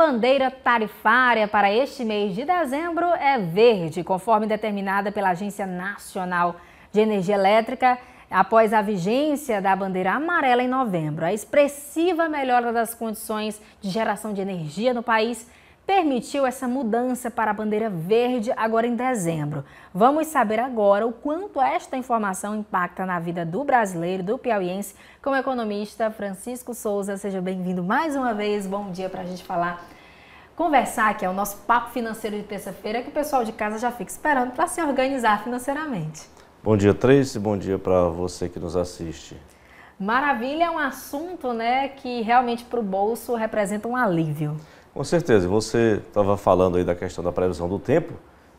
bandeira tarifária para este mês de dezembro é verde, conforme determinada pela Agência Nacional de Energia Elétrica, após a vigência da bandeira amarela em novembro. A expressiva melhora das condições de geração de energia no país permitiu essa mudança para a bandeira verde agora em dezembro. Vamos saber agora o quanto esta informação impacta na vida do brasileiro, do piauiense, com o economista Francisco Souza. Seja bem-vindo mais uma vez. Bom dia para a gente falar conversar, que é o nosso papo financeiro de terça-feira, que o pessoal de casa já fica esperando para se organizar financeiramente. Bom dia, e bom dia para você que nos assiste. Maravilha, é um assunto né, que realmente para o bolso representa um alívio. Com certeza. Você estava falando aí da questão da previsão do tempo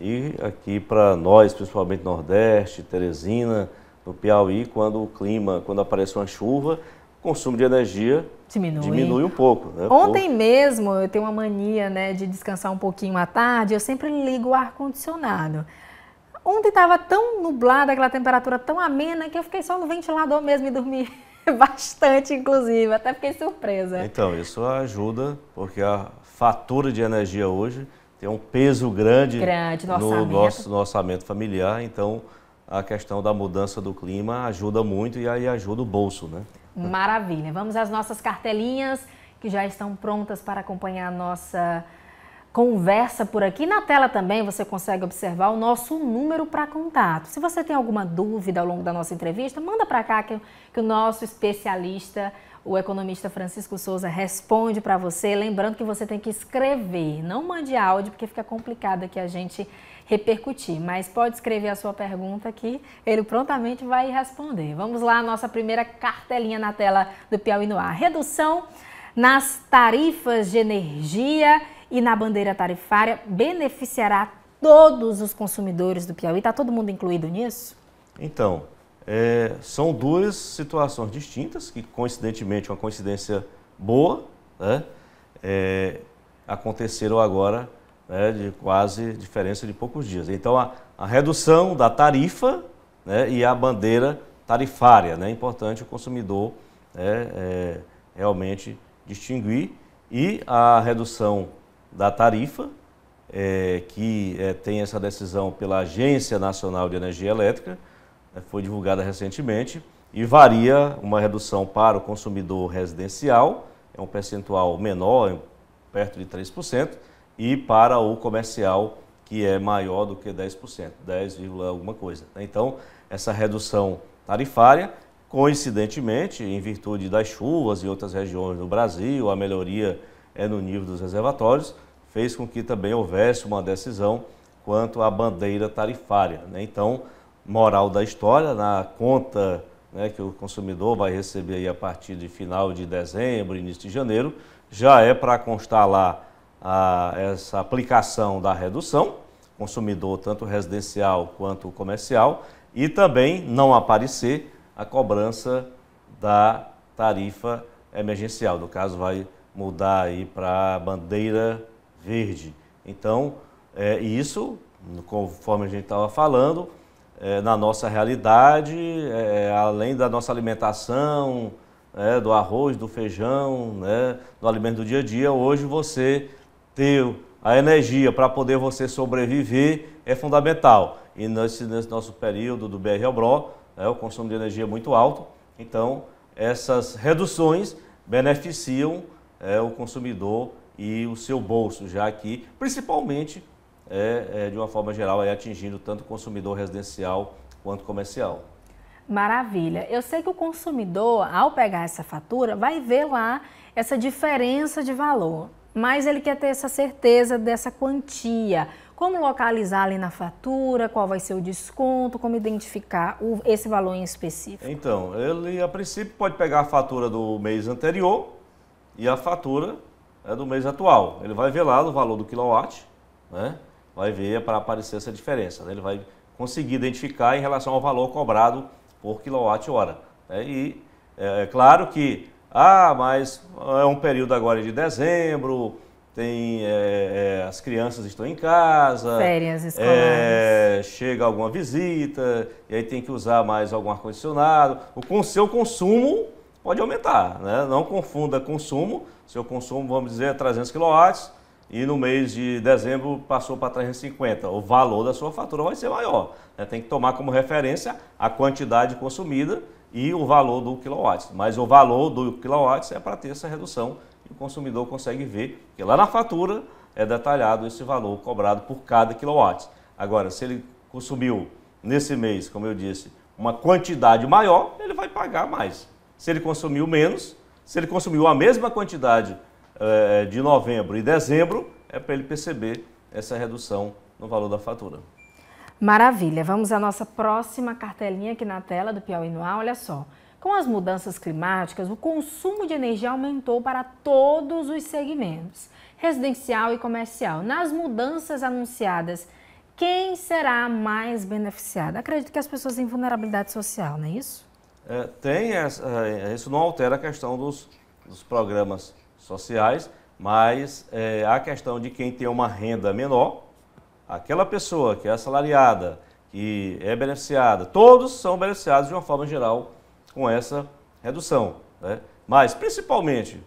e aqui para nós, principalmente Nordeste, Teresina, no Piauí, quando o clima, quando aparece uma chuva, o consumo de energia diminui, diminui um pouco. Né? Ontem Por... mesmo eu tenho uma mania né, de descansar um pouquinho à tarde, eu sempre ligo o ar-condicionado. Ontem estava tão nublado, aquela temperatura tão amena, que eu fiquei só no ventilador mesmo e dormi. Bastante, inclusive, até fiquei surpresa. Então, isso ajuda, porque a fatura de energia hoje tem um peso grande, grande no, no, orçamento. Nosso, no orçamento familiar, então a questão da mudança do clima ajuda muito e aí ajuda o bolso, né? Maravilha. Vamos às nossas cartelinhas que já estão prontas para acompanhar a nossa conversa por aqui. Na tela também você consegue observar o nosso número para contato. Se você tem alguma dúvida ao longo da nossa entrevista, manda para cá que, que, o nosso especialista, o economista Francisco Souza, responde para você. Lembrando que você tem que escrever, não mande áudio, porque fica complicado aqui a gente repercutir. Mas pode escrever a sua pergunta que ele prontamente vai responder. Vamos lá, nossa primeira cartelinha na tela do Piauí no ar. Redução nas tarifas de energia e na bandeira tarifária beneficiará todos os consumidores do Piauí? Está todo mundo incluído nisso? Então, é, são duas situações distintas, que coincidentemente, uma coincidência boa, né, é, aconteceram agora né, de quase diferença de poucos dias. Então, a, a redução da tarifa né, e a bandeira tarifária, né? é né, importante o consumidor né, é, realmente distinguir, e a redução da tarifa, é, que é, tem essa decisão pela Agência Nacional de Energia Elétrica, é, foi divulgada recentemente, e varia uma redução para o consumidor residencial, é um percentual menor, é perto de 3%, e para o comercial, que é maior do que 10%, 10, alguma coisa. Né? Então, essa redução tarifária, coincidentemente, em virtude das chuvas e outras regiões do Brasil, a melhoria é no nível dos reservatórios, fez com que também houvesse uma decisão quanto à bandeira tarifária. Né? Então, moral da história, na conta né, que o consumidor vai receber a partir de final de dezembro, início de janeiro, já é para constar lá a, essa aplicação da redução, consumidor tanto residencial quanto comercial, e também não aparecer a cobrança da tarifa emergencial. No caso, vai mudar aí para bandeira verde. Então, é, isso, conforme a gente estava falando, é, na nossa realidade, é, além da nossa alimentação, é, do arroz, do feijão, né, do alimento do dia a dia, hoje você ter a energia para poder você sobreviver é fundamental. E nesse, nesse nosso período do BR-Obró, é, né, o consumo de energia é muito alto, então essas reduções beneficiam é, o consumidor e o seu bolso, já que principalmente é, é, de uma forma geral, é atingindo tanto o consumidor residencial quanto comercial. Maravilha. Eu sei que o consumidor, ao pegar essa fatura, vai ver lá essa diferença de valor, mas ele quer ter essa certeza dessa quantia. Como localizar ali na fatura, qual vai ser o desconto, como identificar o, esse valor em específico? Então, ele a princípio pode pegar a fatura do mês anterior e a fatura é do mês atual. Ele vai ver lá o valor do quilowatt, né? vai ver para aparecer essa diferença. Né? Ele vai conseguir identificar em relação ao valor cobrado por quilowatt-hora. Né? E é, é claro que, ah, mas é um período agora de dezembro, tem é, é, as crianças estão em casa, férias escolares, é, chega alguma visita e aí tem que usar mais algum ar condicionado. O com seu consumo pode aumentar. Né? Não confunda consumo, seu consumo, vamos dizer, é 300 kW e no mês de dezembro passou para 350. O valor da sua fatura vai ser maior. Né? Tem que tomar como referência a quantidade consumida e o valor do quilowatt. Mas o valor do quilowatt é para ter essa redução e o consumidor consegue ver que lá na fatura é detalhado esse valor cobrado por cada quilowatt. Agora, se ele consumiu nesse mês, como eu disse, uma quantidade maior, ele vai pagar mais se ele consumiu menos, se ele consumiu a mesma quantidade é, de novembro e dezembro, é para ele perceber essa redução no valor da fatura. Maravilha, vamos à nossa próxima cartelinha aqui na tela do Piauí no Olha só, com as mudanças climáticas, o consumo de energia aumentou para todos os segmentos, residencial e comercial. Nas mudanças anunciadas, quem será mais beneficiado? Acredito que as pessoas em vulnerabilidade social, não é isso? é, tem essa, é, é, isso não altera a questão dos, dos programas sociais, mas é, a questão de quem tem uma renda menor, aquela pessoa que é assalariada, que é beneficiada, todos são beneficiados de uma forma geral com essa redução. Né? Mas, principalmente,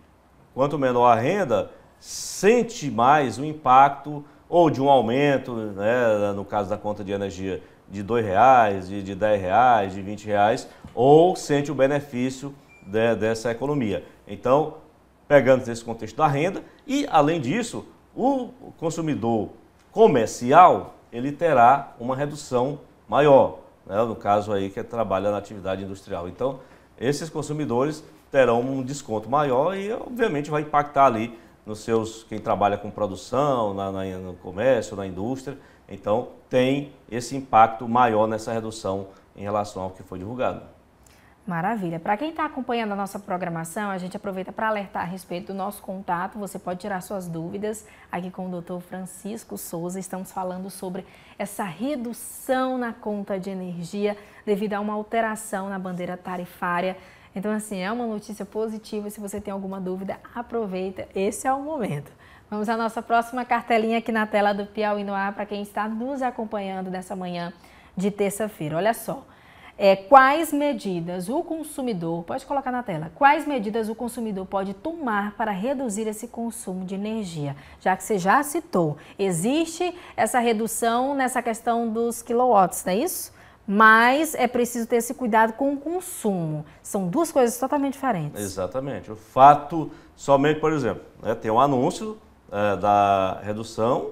quanto menor a renda, sente mais o impacto ou de um aumento, né, no caso da conta de energia, de R$ reais, de, dez R$ reais, de R$ reais, ou sente o benefício de, dessa economia. Então, pegando esse contexto da renda, e além disso, o consumidor comercial ele terá uma redução maior, né? no caso aí que é trabalha na atividade industrial. Então, esses consumidores terão um desconto maior e obviamente vai impactar ali nos seus quem trabalha com produção, na, na, no comércio, na indústria. Então, tem esse impacto maior nessa redução em relação ao que foi divulgado. Maravilha. Para quem está acompanhando a nossa programação, a gente aproveita para alertar a respeito do nosso contato. Você pode tirar suas dúvidas aqui com o doutor Francisco Souza. Estamos falando sobre essa redução na conta de energia devido a uma alteração na bandeira tarifária. Então, assim, é uma notícia positiva. Se você tem alguma dúvida, aproveita. Esse é o momento. Vamos à nossa próxima cartelinha aqui na tela do Piauí no ar para quem está nos acompanhando nessa manhã de terça-feira. Olha só. É, quais medidas o consumidor, pode colocar na tela, quais medidas o consumidor pode tomar para reduzir esse consumo de energia? Já que você já citou, existe essa redução nessa questão dos quilowatts, não é isso? Mas é preciso ter esse cuidado com o consumo. São duas coisas totalmente diferentes. Exatamente. O fato, somente, por exemplo, né, tem um anúncio é, da redução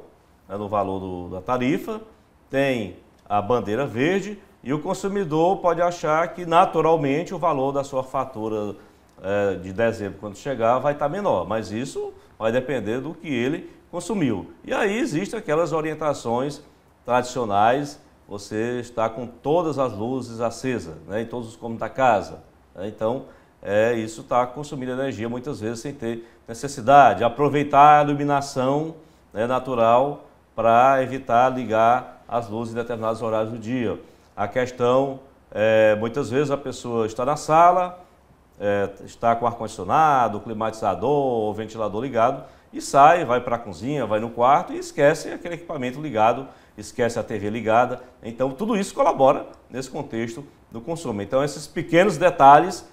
é, né, no valor do, da tarifa, tem a bandeira verde e o consumidor pode achar que naturalmente o valor da sua fatura é, de dezembro, quando chegar, vai estar menor, mas isso vai depender do que ele consumiu. E aí existem aquelas orientações tradicionais, você está com todas as luzes acesas né, em todos os cômodos da casa. Né. Então, é, isso está consumindo energia muitas vezes sem ter necessidade. Aproveitar a iluminação né, natural para evitar ligar as luzes em determinados horários do dia. A questão, é, muitas vezes a pessoa está na sala, é, está com ar-condicionado, climatizador ou ventilador ligado e sai, vai para a cozinha, vai no quarto e esquece aquele equipamento ligado, esquece a TV ligada. Então, tudo isso colabora nesse contexto do consumo. Então, esses pequenos detalhes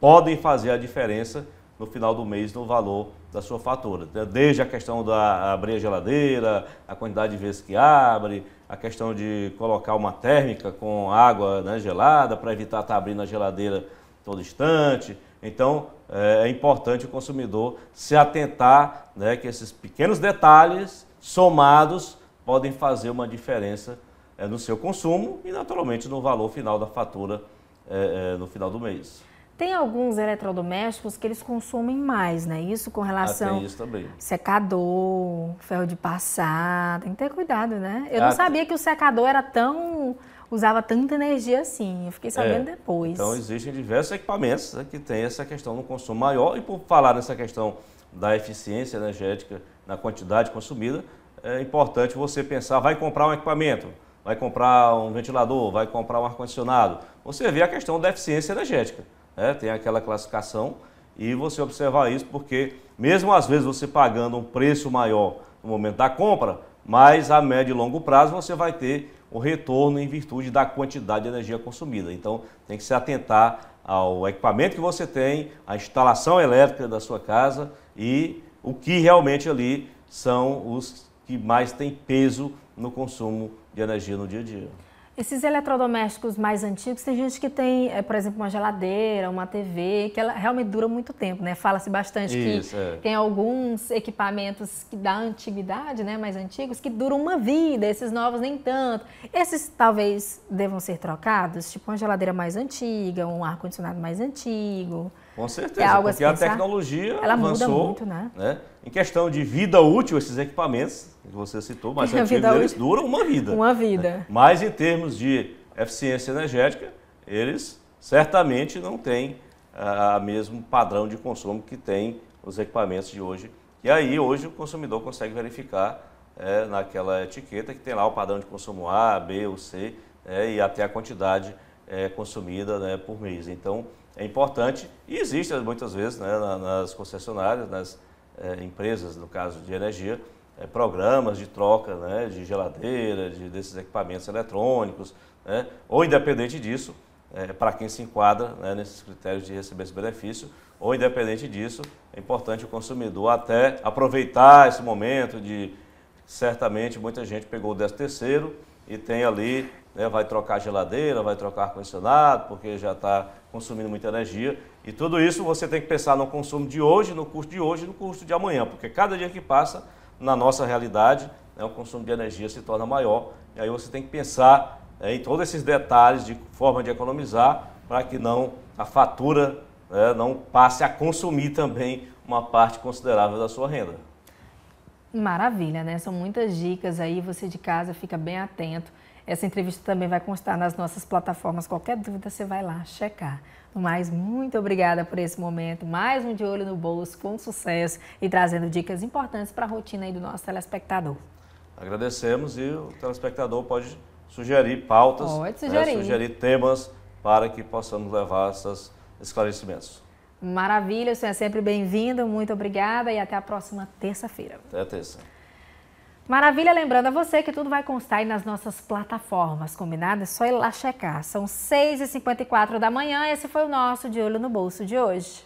podem fazer a diferença no final do mês no valor da sua fatura. Desde a questão da abrir a geladeira, a quantidade de vezes que abre, a questão de colocar uma térmica com água né, gelada para evitar estar tá abrindo a geladeira todo instante. Então é, é importante o consumidor se atentar né, que esses pequenos detalhes somados podem fazer uma diferença é, no seu consumo e naturalmente no valor final da fatura é, é, no final do mês. Tem alguns eletrodomésticos que eles consomem mais, né? Isso com ah, relação. Ah, isso também. Secador, ferro de passar, tem que ter cuidado, né? Eu ah, não sabia que o secador era tão. usava tanta energia assim. Eu fiquei é, sabendo é. depois. Então, existem diversos equipamentos né, que têm essa questão do consumo maior. E por falar nessa questão da eficiência energética na quantidade consumida, é importante você pensar: vai comprar um equipamento, vai comprar um ventilador, vai comprar um ar-condicionado. Você vê a questão da eficiência energética né? tem aquela classificação, e você observar isso, porque mesmo às vezes você pagando um preço maior no momento da compra, mas a médio e longo prazo você vai ter o retorno em virtude da quantidade de energia consumida. Então tem que se atentar ao equipamento que você tem, à instalação elétrica da sua casa e o que realmente ali são os que mais têm peso no consumo de energia no dia a dia. Esses eletrodomésticos mais antigos, tem gente que tem, eh, por exemplo, uma geladeira, uma TV, que ela realmente dura muito tempo, né? Fala-se bastante Isso, que é. tem alguns equipamentos que da antiguidade, né, mais antigos, que duram uma vida, esses novos nem tanto. Esses talvez devam ser trocados, tipo uma geladeira mais antiga, um ar-condicionado mais antigo. Com é certeza, é algo porque a, pensar, a tecnologia ela avançou, muda muito, né? né? Em questão de vida útil, esses equipamentos que você citou, mas antigos, eles útil. duram uma vida. Uma né? vida. Né? Mas em termos de eficiência energética, eles certamente não têm ah, o mesmo padrão de consumo que tem os equipamentos de hoje. E aí, hoje, o consumidor consegue verificar é, naquela etiqueta que tem lá o padrão de consumo A, B ou C é, e até a quantidade é, consumida né, por mês. Então, é importante e existe né, muitas vezes né, nas concessionárias, nas eh, empresas, no caso de energia, eh, programas de troca né, de geladeira, de, desses equipamentos eletrônicos, né, ou independente disso, eh, para quem se enquadra né, nesses critérios de receber esse benefício, ou independente disso, é importante o consumidor até aproveitar esse momento de certamente muita gente pegou o 13 terceiro e tem ali né, vai trocar geladeira, vai trocar ar-condicionado, porque já está consumindo muita energia. E tudo isso você tem que pensar no consumo de hoje, no custo de hoje no custo de amanhã, porque cada dia que passa, na nossa realidade, né, o consumo de energia se torna maior. E aí você tem que pensar é, em todos esses detalhes de forma de economizar para que não a fatura né, não passe a consumir também uma parte considerável da sua renda. Maravilha, né? São muitas dicas aí, você de casa fica bem atento. Essa entrevista também vai constar nas nossas plataformas. Qualquer dúvida, você vai lá checar. No mais, muito obrigada por esse momento. Mais um De Olho no Bolso com sucesso e trazendo dicas importantes para a rotina do nosso telespectador. Agradecemos e o telespectador pode sugerir pautas, pode né, sugerir. Né, sugerir temas para que possamos levar esses esclarecimentos. Maravilha, você é sempre bem-vindo, muito obrigada e até a próxima terça-feira. Até terça. Maravilha, lembrando a você que tudo vai constar aí nas nossas plataformas, combinado? É só ir lá checar. São 6h54 da manhã, esse foi o nosso De Olho no Bolso de hoje.